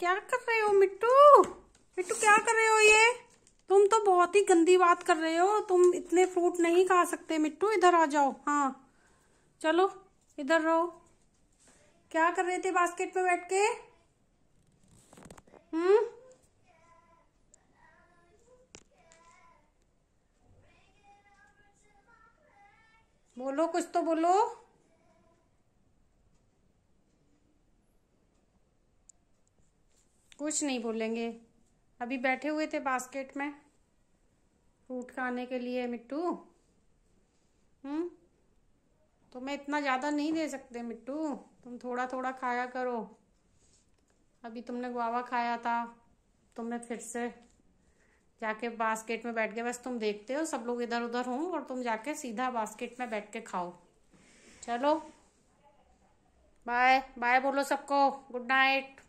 क्या कर रहे हो मिट्टू मिट्टू क्या कर रहे हो ये तुम तो बहुत ही गंदी बात कर रहे हो तुम इतने फ्रूट नहीं खा सकते मिट्टू इधर आ जाओ हाँ चलो इधर रहो क्या कर रहे थे बास्केट में बैठ के हम्म बोलो कुछ तो बोलो कुछ नहीं बोलेंगे अभी बैठे हुए थे बास्केट में फ्रूट खाने के लिए मिट्टू हम्म तो मैं इतना ज़्यादा नहीं दे सकते मिट्टू तुम थोड़ा थोड़ा खाया करो अभी तुमने गुआवा खाया था तुमने फिर से जाके बास्केट में बैठ के बस तुम देखते हो सब लोग इधर उधर हों और तुम जाके सीधा बास्केट में बैठ के खाओ चलो बाय बाय बोलो सबको गुड नाइट